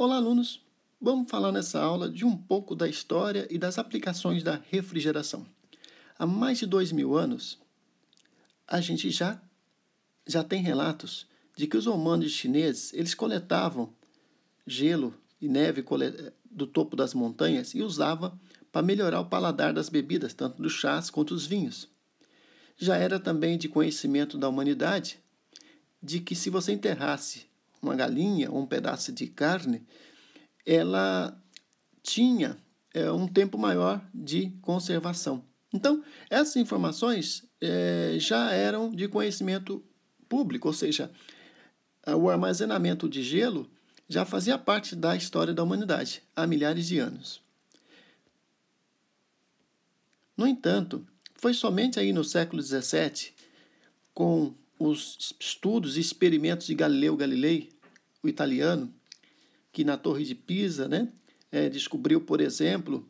Olá, alunos! Vamos falar nessa aula de um pouco da história e das aplicações da refrigeração. Há mais de dois mil anos, a gente já, já tem relatos de que os romanos chineses eles coletavam gelo e neve do topo das montanhas e usava para melhorar o paladar das bebidas, tanto dos chás quanto dos vinhos. Já era também de conhecimento da humanidade de que se você enterrasse uma galinha ou um pedaço de carne, ela tinha é, um tempo maior de conservação. Então, essas informações é, já eram de conhecimento público, ou seja, o armazenamento de gelo já fazia parte da história da humanidade há milhares de anos. No entanto, foi somente aí no século XVII, com os estudos e experimentos de Galileu Galilei, o italiano, que na Torre de Pisa né, é, descobriu, por exemplo,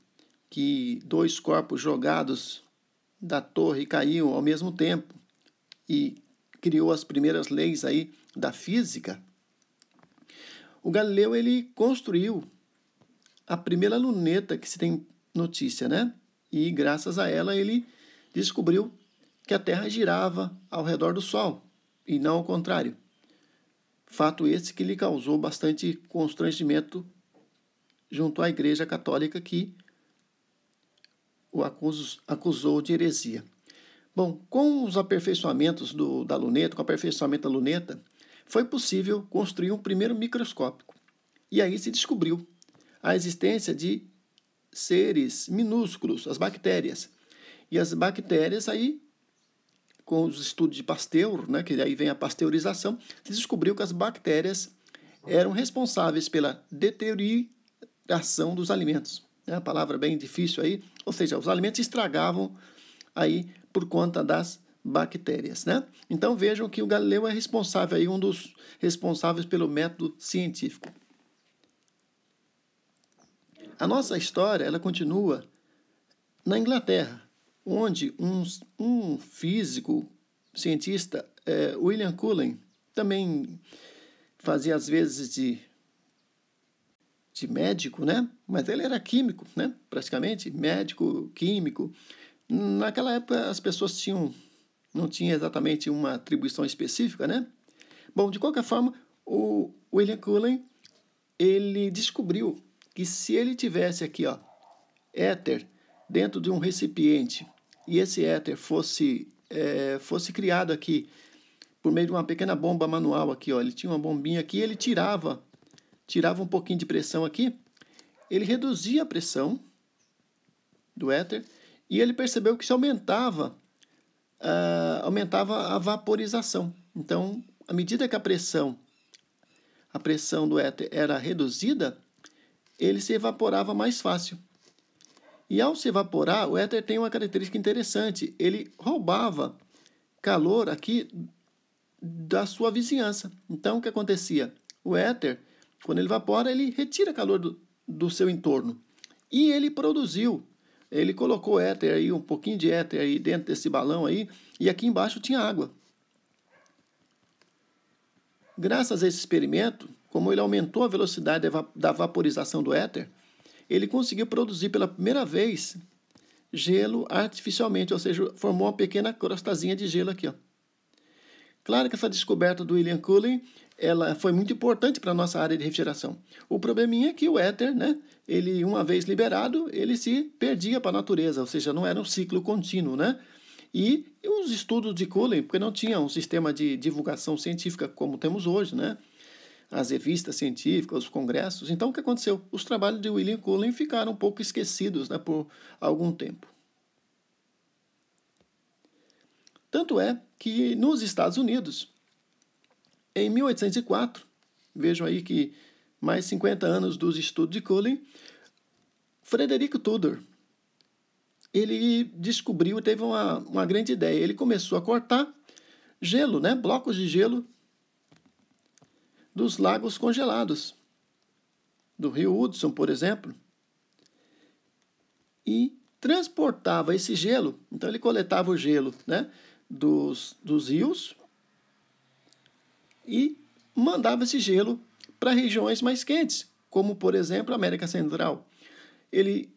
que dois corpos jogados da torre caíam ao mesmo tempo e criou as primeiras leis aí da física. O Galileu ele construiu a primeira luneta que se tem notícia, né? E graças a ela ele descobriu que a Terra girava ao redor do Sol e não ao contrário. Fato esse que lhe causou bastante constrangimento junto à Igreja Católica, que o acusou, de heresia. Bom, com os aperfeiçoamentos do, da luneta, com o aperfeiçoamento da luneta, foi possível construir um primeiro microscópico. E aí se descobriu a existência de seres minúsculos, as bactérias. E as bactérias aí com os estudos de Pasteur, né, que aí vem a pasteurização, se descobriu que as bactérias eram responsáveis pela deterioração dos alimentos. É uma palavra bem difícil aí, ou seja, os alimentos estragavam aí por conta das bactérias, né? Então vejam que o Galileu é responsável aí um dos responsáveis pelo método científico. A nossa história, ela continua na Inglaterra, onde um, um físico, cientista, é, William Cullen, também fazia às vezes de, de médico, né? Mas ele era químico, né? Praticamente, médico, químico. Naquela época as pessoas tinham, não tinha exatamente uma atribuição específica, né? Bom, de qualquer forma, o William Cullen, ele descobriu que se ele tivesse aqui, ó, éter dentro de um recipiente e esse éter fosse, é, fosse criado aqui por meio de uma pequena bomba manual aqui, ó, ele tinha uma bombinha aqui, ele tirava, tirava um pouquinho de pressão aqui, ele reduzia a pressão do éter e ele percebeu que se aumentava, uh, aumentava a vaporização. Então, à medida que a pressão a pressão do éter era reduzida, ele se evaporava mais fácil. E ao se evaporar, o éter tem uma característica interessante: ele roubava calor aqui da sua vizinhança. Então, o que acontecia? O éter, quando ele evapora, ele retira calor do, do seu entorno. E ele produziu, ele colocou éter aí, um pouquinho de éter aí dentro desse balão aí, e aqui embaixo tinha água. Graças a esse experimento, como ele aumentou a velocidade da vaporização do éter, ele conseguiu produzir pela primeira vez gelo artificialmente, ou seja, formou uma pequena crostazinha de gelo aqui. Ó. Claro que essa descoberta do William Cullen, ela foi muito importante para a nossa área de refrigeração. O probleminha é que o éter, né, ele uma vez liberado, ele se perdia para a natureza, ou seja, não era um ciclo contínuo, né? E os estudos de Cullen, porque não tinha um sistema de divulgação científica como temos hoje, né? as revistas científicas, os congressos. Então, o que aconteceu? Os trabalhos de William Cullen ficaram um pouco esquecidos né, por algum tempo. Tanto é que nos Estados Unidos, em 1804, vejam aí que mais 50 anos dos estudos de Cullen, Frederico Tudor, ele descobriu, teve uma, uma grande ideia. Ele começou a cortar gelo, né, blocos de gelo dos lagos congelados, do rio Hudson, por exemplo, e transportava esse gelo. Então, ele coletava o gelo né, dos, dos rios e mandava esse gelo para regiões mais quentes, como, por exemplo, a América Central. Ele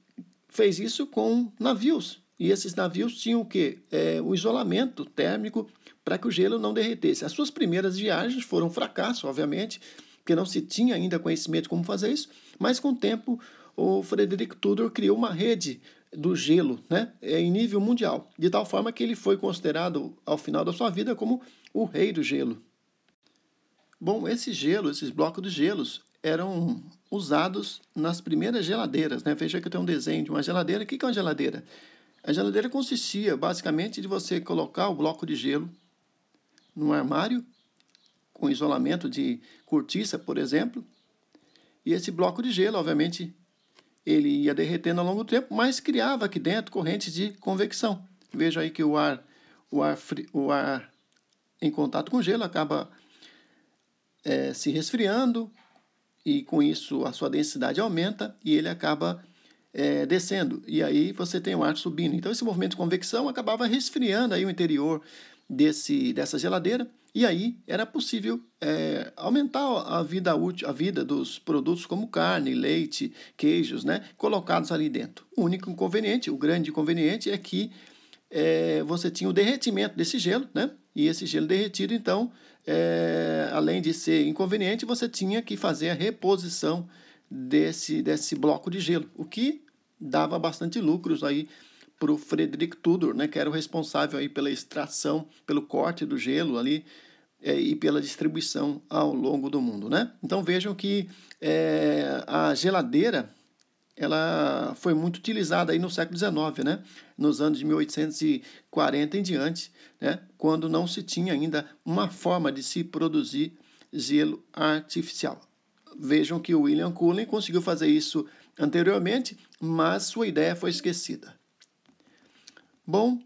fez isso com navios. E esses navios tinham o quê? É, um isolamento térmico para que o gelo não derretesse. As suas primeiras viagens foram um fracasso, obviamente, porque não se tinha ainda conhecimento de como fazer isso, mas com o tempo o Frederick Tudor criou uma rede do gelo né, é, em nível mundial, de tal forma que ele foi considerado, ao final da sua vida, como o rei do gelo. Bom, esse gelo, esses blocos de gelos, eram usados nas primeiras geladeiras. Né? Veja que eu tenho um desenho de uma geladeira. O que é uma geladeira? A geladeira consistia basicamente de você colocar o bloco de gelo num armário com isolamento de cortiça, por exemplo, e esse bloco de gelo, obviamente, ele ia derretendo ao longo do tempo, mas criava aqui dentro correntes de convecção. Veja aí que o ar, o ar, o ar em contato com o gelo acaba é, se resfriando e com isso a sua densidade aumenta e ele acaba é, descendo e aí você tem o ar subindo. Então esse movimento de convecção acabava resfriando aí o interior desse, dessa geladeira e aí era possível é, aumentar a vida útil, a vida dos produtos como carne, leite, queijos, né, colocados ali dentro. O único inconveniente, o grande inconveniente é que é, você tinha o derretimento desse gelo, né? E esse gelo derretido, então, é, além de ser inconveniente, você tinha que fazer a reposição desse, desse bloco de gelo, o que dava bastante lucros aí para o Frederick Tudor, né, que era o responsável aí pela extração, pelo corte do gelo ali é, e pela distribuição ao longo do mundo. Né? Então vejam que é, a geladeira ela foi muito utilizada aí no século XIX, né? nos anos de 1840 em diante, né? quando não se tinha ainda uma forma de se produzir gelo artificial. Vejam que o William Cullen conseguiu fazer isso anteriormente, mas sua ideia foi esquecida. Bom,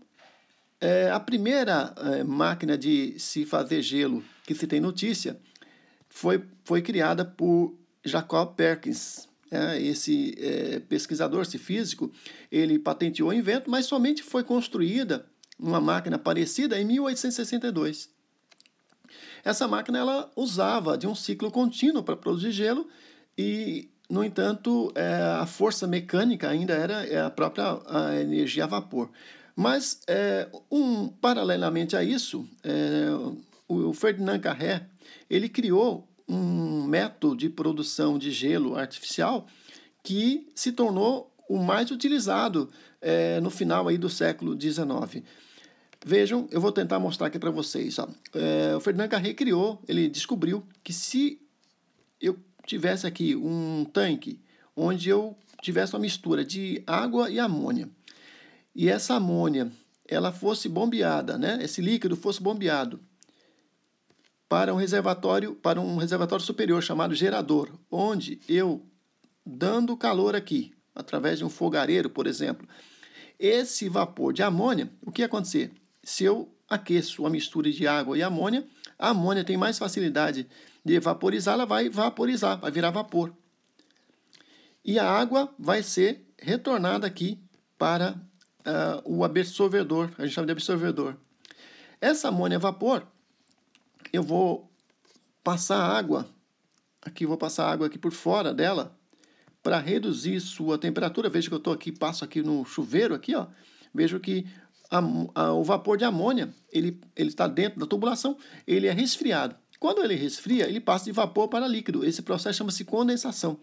é, a primeira é, máquina de se fazer gelo que se tem notícia foi, foi criada por Jacob Perkins. É, esse é, pesquisador, esse físico, ele patenteou o invento, mas somente foi construída uma máquina parecida em 1862. Essa máquina ela usava de um ciclo contínuo para produzir gelo e, no entanto, é, a força mecânica ainda era é, a própria a energia a vapor. Mas, é, um, paralelamente a isso, é, o Ferdinand Carré ele criou um método de produção de gelo artificial que se tornou o mais utilizado é, no final aí do século XIX. Vejam, eu vou tentar mostrar aqui para vocês. Ó. É, o Ferdinand Carré criou, ele descobriu que se eu tivesse aqui um tanque onde eu tivesse uma mistura de água e amônia, e essa amônia ela fosse bombeada, né? esse líquido fosse bombeado para um reservatório, para um reservatório superior chamado gerador, onde eu dando calor aqui, através de um fogareiro, por exemplo, esse vapor de amônia, o que ia acontecer? Se eu aqueço a mistura de água e amônia, a amônia tem mais facilidade de vaporizar, ela vai vaporizar, vai virar vapor. E a água vai ser retornada aqui para uh, o absorvedor, a gente chama de absorvedor. Essa amônia vapor, eu vou passar água, aqui vou passar água aqui por fora dela, para reduzir sua temperatura. Veja que eu estou aqui, passo aqui no chuveiro aqui, ó. Vejo que a, a, o vapor de amônia, ele está dentro da tubulação, ele é resfriado. Quando ele resfria, ele passa de vapor para líquido. Esse processo chama-se condensação.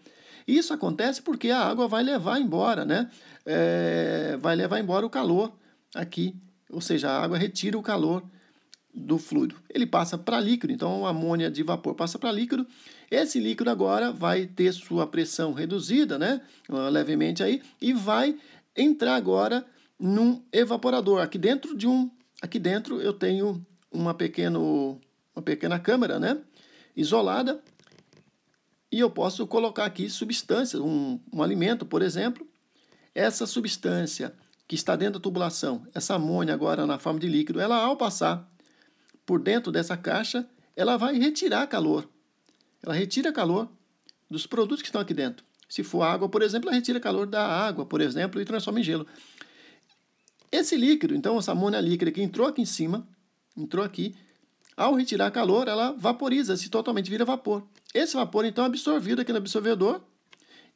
Isso acontece porque a água vai levar embora, né? É, vai levar embora o calor aqui, ou seja, a água retira o calor do fluido. Ele passa para líquido, então a amônia de vapor passa para líquido. Esse líquido agora vai ter sua pressão reduzida, né? Ah, levemente aí, e vai entrar agora num evaporador. Aqui dentro de um, aqui dentro eu tenho uma pequeno, uma pequena câmera, né? Isolada. E eu posso colocar aqui substâncias, um, um alimento, por exemplo. Essa substância que está dentro da tubulação, essa amônia agora na forma de líquido, ela ao passar por dentro dessa caixa, ela vai retirar calor. Ela retira calor dos produtos que estão aqui dentro. Se for água, por exemplo, ela retira calor da água, por exemplo, e transforma em gelo. Esse líquido, então essa amônia líquida que entrou aqui em cima, entrou aqui, ao retirar calor, ela vaporiza-se totalmente, vira vapor. Esse vapor, então, é absorvido aqui no absorvedor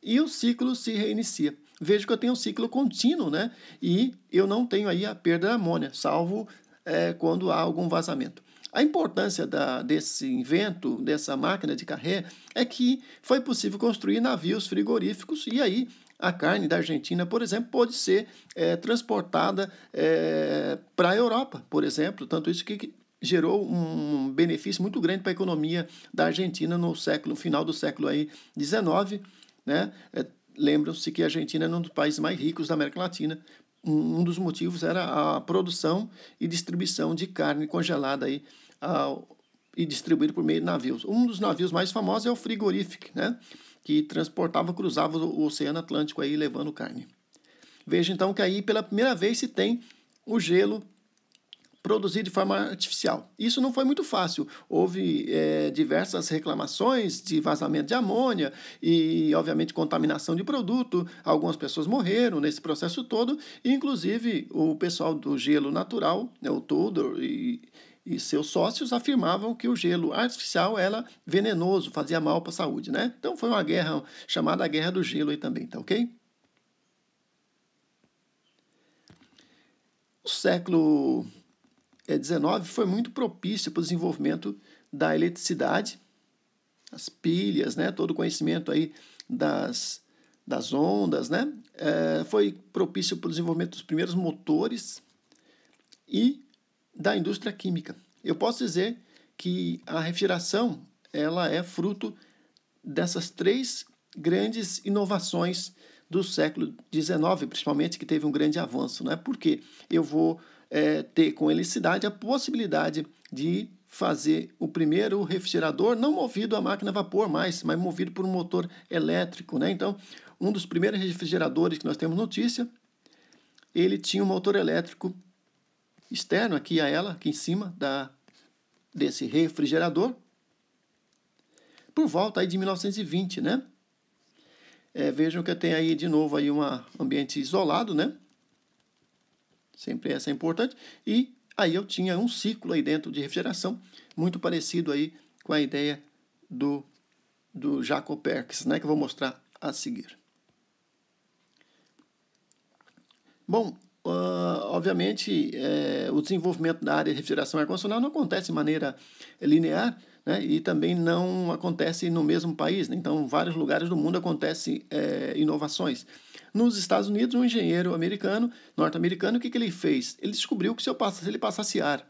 e o ciclo se reinicia. Vejo que eu tenho um ciclo contínuo, né? E eu não tenho aí a perda da amônia, salvo é, quando há algum vazamento. A importância da, desse invento, dessa máquina de carré, é que foi possível construir navios frigoríficos e aí a carne da Argentina, por exemplo, pode ser é, transportada é, para a Europa, por exemplo. Tanto isso que gerou um benefício muito grande para a economia da Argentina no século no final do século aí 19, né? É, Lembram-se que a Argentina é um dos países mais ricos da América Latina. Um, dos motivos era a produção e distribuição de carne congelada aí ao, e distribuída por meio de navios. Um dos navios mais famosos é o frigorífico, né? que transportava, cruzava o Oceano Atlântico aí levando carne. Veja então que aí pela primeira vez se tem o gelo produzido de forma artificial. Isso não foi muito fácil. Houve é, diversas reclamações de vazamento de amônia e, obviamente, contaminação de produto. Algumas pessoas morreram nesse processo todo. Inclusive, o pessoal do gelo natural, né, o Tudor e, e seus sócios afirmavam que o gelo artificial era venenoso, fazia mal para a saúde, né? Então foi uma guerra chamada a Guerra do Gelo aí também, tá ok? O século XIX é, foi muito propício para o desenvolvimento da eletricidade, as pilhas, né? Todo o conhecimento aí das, das ondas, né? É, foi propício para o desenvolvimento dos primeiros motores e da indústria química. Eu posso dizer que a refrigeração ela é fruto dessas três grandes inovações do século XIX, principalmente que teve um grande avanço, né? Porque eu vou é, ter com helicidade a possibilidade de fazer o primeiro refrigerador não movido a máquina a vapor mais, mas movido por um motor elétrico, né? Então, um dos primeiros refrigeradores que nós temos notícia, ele tinha um motor elétrico externo aqui a ela, aqui em cima da, desse refrigerador, por volta aí de 1920, né? É, vejam que eu tenho aí de novo aí um ambiente isolado, né? Sempre essa é importante. E aí eu tinha um ciclo aí dentro de refrigeração, muito parecido aí com a ideia do, do Jacob Perkins né? Que eu vou mostrar a seguir. Bom, uh, obviamente, é, o desenvolvimento da área de refrigeração ar-condicionado não acontece de maneira eh, linear né? e também não acontece no mesmo país. Né? Então, em vários lugares do mundo acontecem é, inovações. Nos Estados Unidos, um engenheiro americano, norte-americano, o que, que ele fez? Ele descobriu que se, eu passasse, se ele passasse ar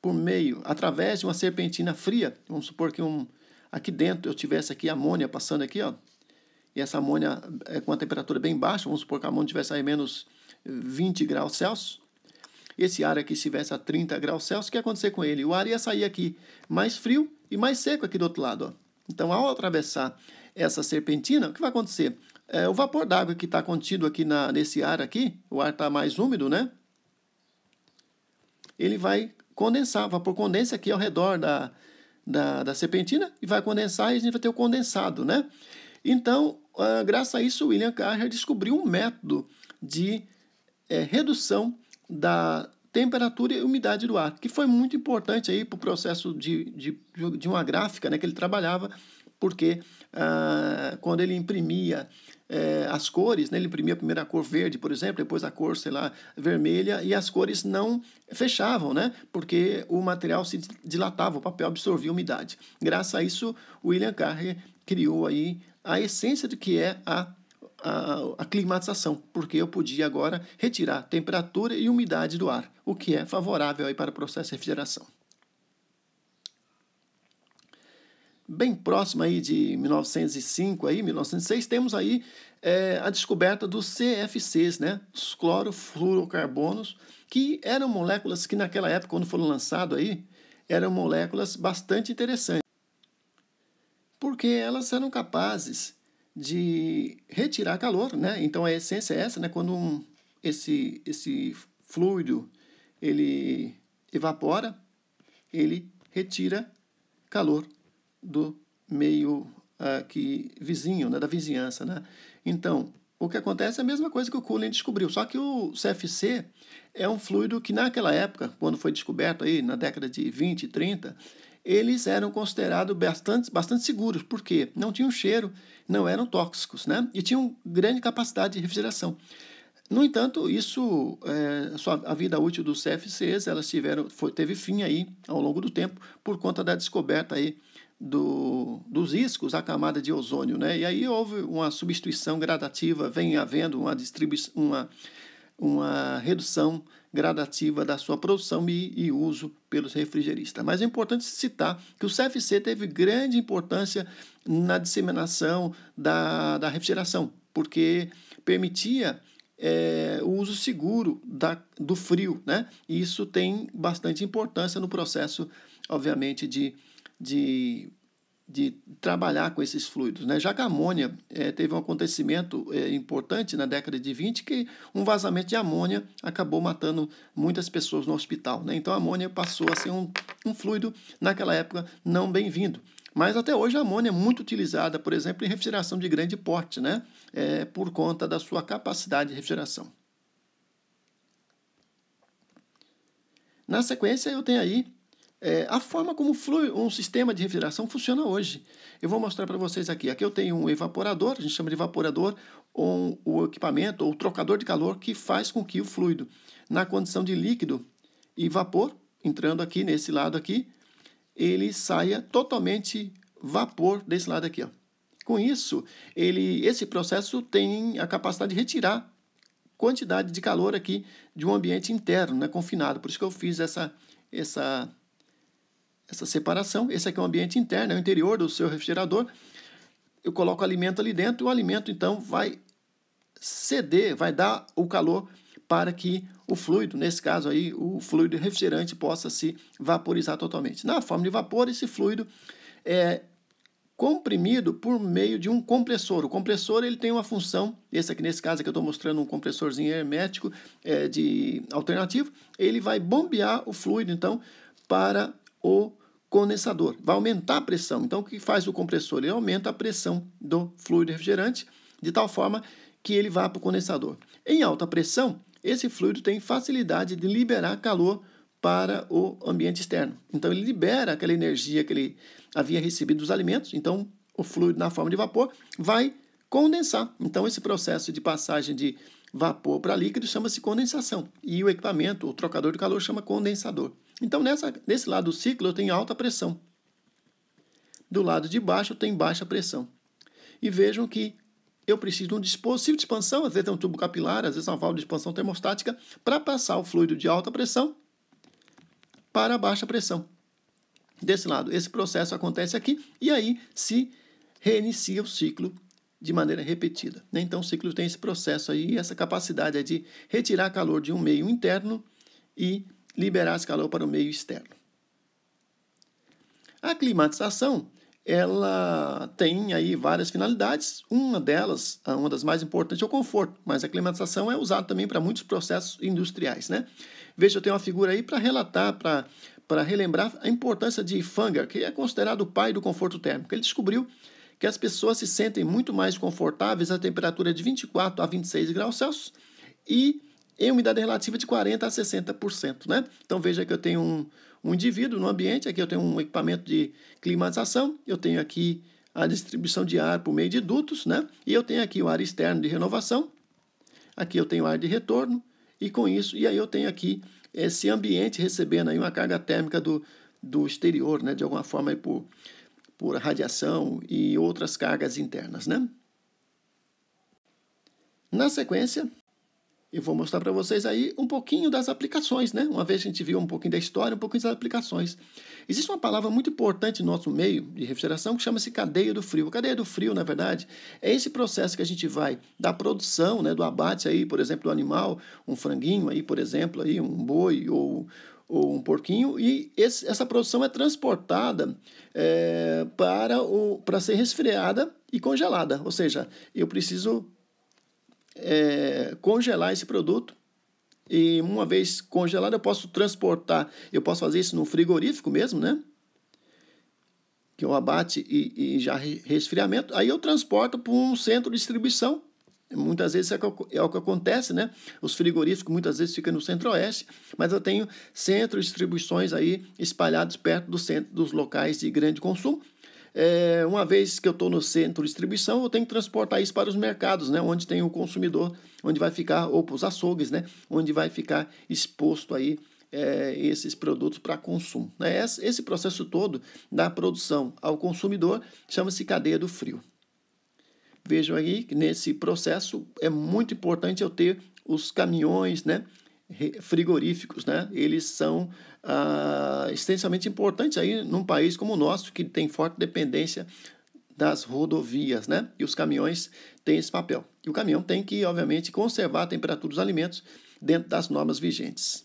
por meio, através de uma serpentina fria, vamos supor que um, aqui dentro eu tivesse aqui amônia passando aqui, ó, e essa amônia é com a temperatura bem baixa, vamos supor que a amônia tivesse aí menos 20 graus Celsius, esse ar aqui estivesse a 30 graus Celsius, o que ia acontecer com ele? O ar ia sair aqui mais frio e mais seco aqui do outro lado. Ó. Então, ao atravessar essa serpentina, o que vai acontecer? É, o vapor d'água que está contido aqui na, nesse ar aqui, o ar está mais úmido, né? Ele vai condensar, o vapor condensa aqui ao redor da, da, da serpentina e vai condensar e a gente vai ter o condensado, né? Então, ah, graças a isso, William Carr descobriu um método de é, redução da temperatura e umidade do ar, que foi muito importante aí para o processo de, de, de uma gráfica né, que ele trabalhava, porque ah, quando ele imprimia é, as cores, né, ele imprimia primeiro a cor verde, por exemplo, depois a cor, sei lá, vermelha, e as cores não fechavam, né, porque o material se dilatava, o papel absorvia umidade. Graças a isso, William Carr criou aí a essência do que é a a, a climatização, porque eu podia agora retirar temperatura e umidade do ar, o que é favorável aí para o processo de refrigeração. bem próximo aí de 1905 aí 1906 temos aí é, a descoberta dos CFCs né os clorofluorocarbonos que eram moléculas que naquela época quando foram lançados aí eram moléculas bastante interessantes porque elas eram capazes de retirar calor, né? Então a essência é essa, né? Quando um, esse esse fluido ele evapora, ele retira calor do meio ah, que vizinho, né, da vizinhança, né? Então, o que acontece é a mesma coisa que o Cullen descobriu, só que o CFC é um fluido que naquela época, quando foi descoberto aí na década de 20, 30, eles eram considerados bastante, bastante seguros, porque não tinham cheiro, não eram tóxicos, né? E tinham grande capacidade de refrigeração. No entanto, isso, é, a vida útil dos CFCs, elas tiveram, foi, teve fim aí ao longo do tempo por conta da descoberta aí do, dos riscos à camada de ozônio, né? E aí houve uma substituição gradativa, vem havendo uma distribuição, uma, uma redução gradativa da sua produção e, e uso pelos refrigeristas. Mas é importante citar que o CFC teve grande importância na disseminação da, da refrigeração, porque permitia é, o uso seguro da, do frio, né? E isso tem bastante importância no processo, obviamente, de, de de trabalhar com esses fluidos. Né? Já que a amônia é, teve um acontecimento é, importante na década de 20, que um vazamento de amônia acabou matando muitas pessoas no hospital. Né? Então a amônia passou a ser um, um fluido, naquela época, não bem-vindo. Mas até hoje a amônia é muito utilizada, por exemplo, em refrigeração de grande porte, né? É, por conta da sua capacidade de refrigeração. Na sequência, eu tenho aí é, a forma como flui um sistema de refrigeração funciona hoje. Eu vou mostrar para vocês aqui. Aqui eu tenho um evaporador, a gente chama de evaporador, ou um, o equipamento, ou o trocador de calor que faz com que o fluido, na condição de líquido e vapor, entrando aqui nesse lado aqui, ele saia totalmente vapor desse lado aqui. Ó. Com isso, ele, esse processo tem a capacidade de retirar quantidade de calor aqui de um ambiente interno, né, confinado. Por isso que eu fiz essa, essa essa separação. Esse aqui é o um ambiente interno, é o interior do seu refrigerador. Eu coloco o alimento ali dentro, o alimento então vai ceder, vai dar o calor para que o fluido, nesse caso aí, o fluido refrigerante possa se vaporizar totalmente. Na forma de vapor, esse fluido é comprimido por meio de um compressor. O compressor ele tem uma função, esse aqui nesse caso que eu estou mostrando um compressorzinho hermético é, de alternativo, ele vai bombear o fluido então para o condensador. Vai aumentar a pressão. Então, o que faz o compressor? Ele aumenta a pressão do fluido refrigerante de tal forma que ele vá para o condensador. Em alta pressão, esse fluido tem facilidade de liberar calor para o ambiente externo. Então, ele libera aquela energia que ele havia recebido dos alimentos. Então, o fluido na forma de vapor vai condensar. Então, esse processo de passagem de vapor para líquido chama-se condensação. E o equipamento, o trocador de calor, chama condensador. Então, nessa, nesse lado do ciclo, eu tenho alta pressão. Do lado de baixo, eu tenho baixa pressão. E vejam que eu preciso de um dispositivo de expansão, às vezes é um tubo capilar, às vezes é uma válvula de expansão termostática, para passar o fluido de alta pressão para baixa pressão. Desse lado, esse processo acontece aqui e aí se reinicia o ciclo de maneira repetida. Né? Então, o ciclo tem esse processo aí, essa capacidade é de retirar calor de um meio interno e liberar esse calor para o meio externo. A climatização ela tem aí várias finalidades. Uma delas, uma das mais importantes, é o conforto, mas a climatização é usada também para muitos processos industriais. Né? Veja, eu tenho uma figura aí para relatar, para relembrar a importância de Fanger, que é considerado o pai do conforto térmico. Ele descobriu que as pessoas se sentem muito mais confortáveis a temperatura é de 24 a 26 graus Celsius e em umidade relativa de 40% a 60%. Né? Então veja que eu tenho um, um indivíduo no ambiente, aqui eu tenho um equipamento de climatização, eu tenho aqui a distribuição de ar por meio de dutos, né? e eu tenho aqui o ar externo de renovação, aqui eu tenho o ar de retorno, e com isso, e aí eu tenho aqui esse ambiente recebendo aí uma carga térmica do, do exterior, né? de alguma forma aí por, por radiação e outras cargas internas. Né? Na sequência, eu vou mostrar para vocês aí um pouquinho das aplicações, né? Uma vez a gente viu um pouquinho da história, um pouquinho das aplicações. Existe uma palavra muito importante no nosso meio de refrigeração que chama-se cadeia do frio. A cadeia do frio, na verdade, é esse processo que a gente vai da produção, né, do abate aí, por exemplo, do animal, um franguinho aí, por exemplo, aí um boi ou ou um porquinho, e esse, essa produção é transportada é, para, o, para ser resfriada e congelada. Ou seja, eu preciso é, congelar esse produto. E uma vez congelado, eu posso transportar, eu posso fazer isso no frigorífico mesmo, né? Que eu é abate e, e já resfriamento. Aí eu transporto para um centro de distribuição. Muitas vezes é, é o que acontece, né? Os frigoríficos muitas vezes ficam no centro-oeste, mas eu tenho centros de distribuições aí espalhados perto do centro, dos locais de grande consumo é, uma vez que eu estou no centro de distribuição, eu tenho que transportar isso para os mercados, né? onde tem o consumidor, onde vai ficar, ou para os açougues, né? onde vai ficar exposto aí é, esses produtos para consumo. Né? Esse processo todo da produção ao consumidor chama-se cadeia do frio. Vejam aí que nesse processo é muito importante eu ter os caminhões, né? frigoríficos, né? Eles são ah, extensamente importantes aí num país como o nosso, que tem forte dependência das rodovias, né? E os caminhões têm esse papel. E o caminhão tem que, obviamente, conservar a temperatura dos alimentos dentro das normas vigentes.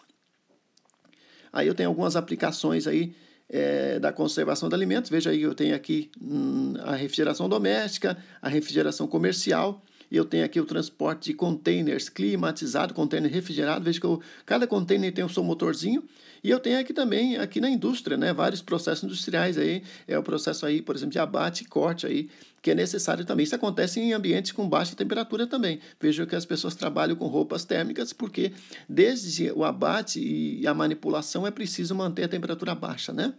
Aí eu tenho algumas aplicações aí é, da conservação de alimentos. Veja aí, eu tenho aqui hum, a refrigeração doméstica, a refrigeração comercial, e eu tenho aqui o transporte de containers climatizado, container refrigerado. Veja que eu, cada container tem o seu motorzinho. E eu tenho aqui também, aqui na indústria, né, vários processos industriais aí. É o processo aí, por exemplo, de abate e corte aí, que é necessário também. Isso acontece em ambientes com baixa temperatura também. Veja que as pessoas trabalham com roupas térmicas porque desde o abate e a manipulação é preciso manter a temperatura baixa, né?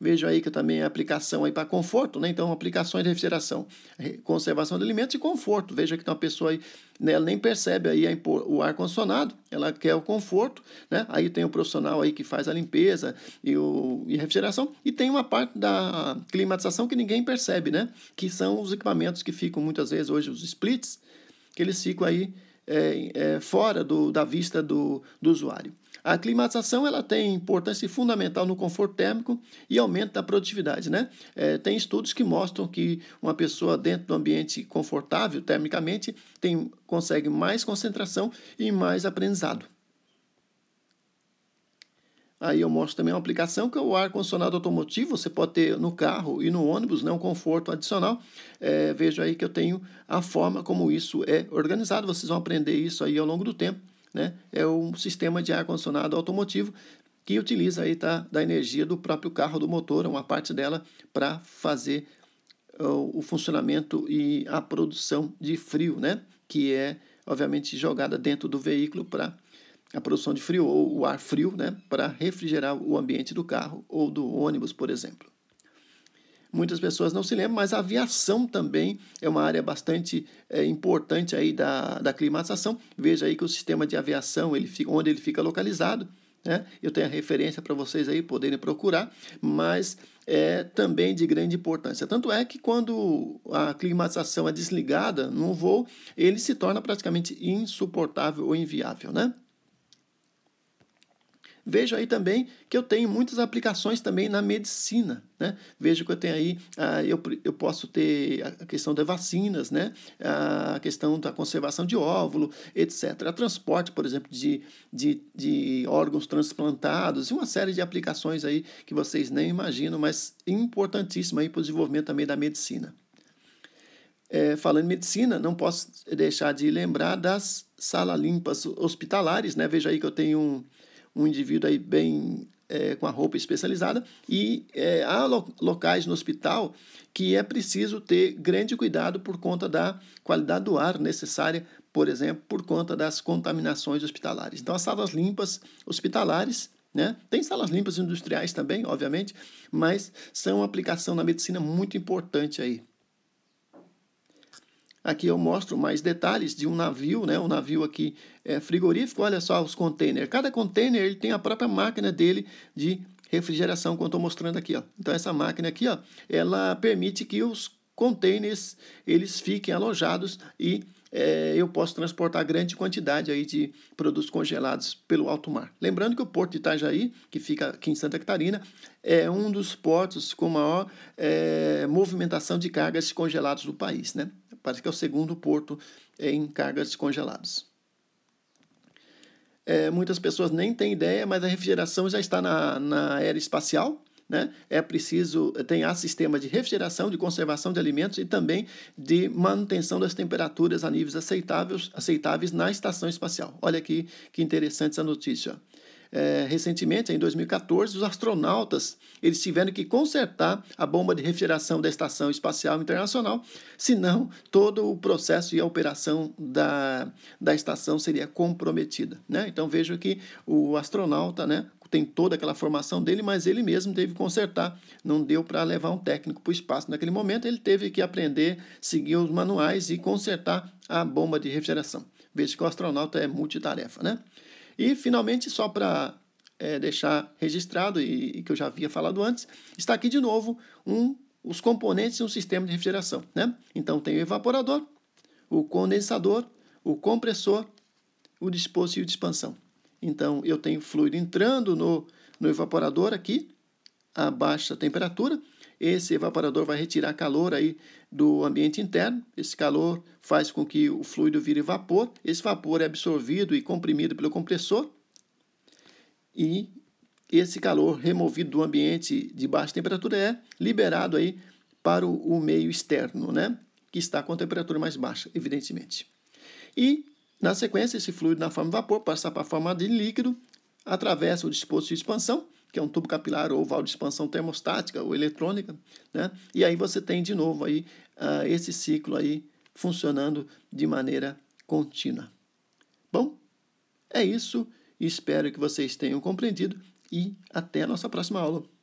Vejo aí que também é aplicação aí para conforto, né? Então, aplicações de refrigeração, é, conservação de alimentos e conforto. Veja que tem uma pessoa aí, né, ela nem percebe aí a, o ar-condicionado, ela quer o conforto, né? Aí tem o profissional aí que faz a limpeza e, o, e refrigeração. E tem uma parte da climatização que ninguém percebe, né? Que são os equipamentos que ficam muitas vezes hoje, os splits, que eles ficam aí é, é, fora do, da vista do, do usuário. A climatização ela tem importância fundamental no conforto térmico e aumento da produtividade. Né? É, tem estudos que mostram que uma pessoa dentro do ambiente confortável termicamente tem, consegue mais concentração e mais aprendizado. Aí eu mostro também uma aplicação que é o ar-condicionado automotivo. Você pode ter no carro e no ônibus, né, um conforto adicional. É, vejo aí que eu tenho a forma como isso é organizado. Vocês vão aprender isso aí ao longo do tempo né? É um sistema de ar-condicionado automotivo que utiliza aí, tá, da energia do próprio carro, do motor, uma parte dela, para fazer uh, o funcionamento e a produção de frio, né? Que é, obviamente, jogada dentro do veículo para a produção de frio ou o ar frio, né? Para refrigerar o ambiente do carro ou do ônibus, por exemplo. Muitas pessoas não se lembram, mas a aviação também é uma área bastante é, importante aí da, da climatização. Veja aí que o sistema de aviação, ele fica, onde ele fica localizado, né? Eu tenho a referência para vocês aí poderem procurar, mas é também de grande importância. Tanto é que quando a climatização é desligada num voo, ele se torna praticamente insuportável ou inviável, né? Vejo aí também que eu tenho muitas aplicações também na medicina, né? Vejo que eu tenho aí, ah, eu, eu posso ter a questão das vacinas, né? Ah, a questão da conservação de óvulo, etc. A transporte, por exemplo, de, de, de órgãos transplantados e uma série de aplicações aí que vocês nem imaginam, mas importantíssima aí para o desenvolvimento também da medicina. É, falando em medicina, não posso deixar de lembrar das salas limpas hospitalares, né? Veja aí que eu tenho um um indivíduo aí bem é, com a roupa especializada e é, há lo locais no hospital que é preciso ter grande cuidado por conta da qualidade do ar necessária, por exemplo, por conta das contaminações hospitalares. Então, as salas limpas hospitalares, né? Tem salas limpas industriais também, obviamente, mas são uma aplicação na medicina muito importante aí. Aqui eu mostro mais detalhes de um navio, né? um navio aqui é, frigorífico. Olha só os containers. Cada container ele tem a própria máquina dele de refrigeração, como estou mostrando aqui. Ó. Então, essa máquina aqui ó, ela permite que os containers eles fiquem alojados e é, eu posso transportar grande quantidade aí de produtos congelados pelo alto mar. Lembrando que o porto de Itajaí, que fica aqui em Santa Catarina, é um dos portos com maior é, movimentação de cargas congeladas do país, né? parece que é o segundo porto em cargas descongeladas. É, muitas pessoas nem têm ideia, mas a refrigeração já está na, na era espacial. Né? É preciso, tem há sistemas de refrigeração, de conservação de alimentos e também de manutenção das temperaturas a níveis aceitáveis, aceitáveis na estação espacial. Olha aqui que interessante essa notícia. Ó é, recentemente, em 2014, os astronautas eles tiveram que consertar a bomba de refrigeração da Estação Espacial Internacional, senão todo o processo e a operação da, da estação seria comprometida. Né? Então vejo que o astronauta, né, tem toda aquela formação dele, mas ele mesmo teve que consertar. Não deu para levar um técnico para o espaço naquele momento, ele teve que aprender, seguir os manuais e consertar a bomba de refrigeração. Veja que o astronauta é multitarefa, né? E, finalmente, só para é, deixar registrado e, e, que eu já havia falado antes, está aqui de novo um, os componentes de um sistema de refrigeração. Né? Então, tem o evaporador, o condensador, o compressor, o dispositivo de expansão. Então, eu tenho fluido entrando no, no evaporador aqui, a baixa temperatura, esse evaporador vai retirar calor aí do ambiente interno. Esse calor faz com que o fluido vire vapor. Esse vapor é absorvido e comprimido pelo compressor. E esse calor removido do ambiente de baixa temperatura é liberado aí para o, meio externo, né? Que está com a temperatura mais baixa, evidentemente. E, na sequência, esse fluido na forma de vapor passa para a forma de líquido, atravessa o disposto de expansão que é um tubo capilar ou válvula de expansão termostática ou eletrônica, né? E aí você tem de novo aí uh, esse ciclo aí funcionando de maneira contínua. Bom, é isso. Espero que vocês tenham compreendido e até a nossa próxima aula.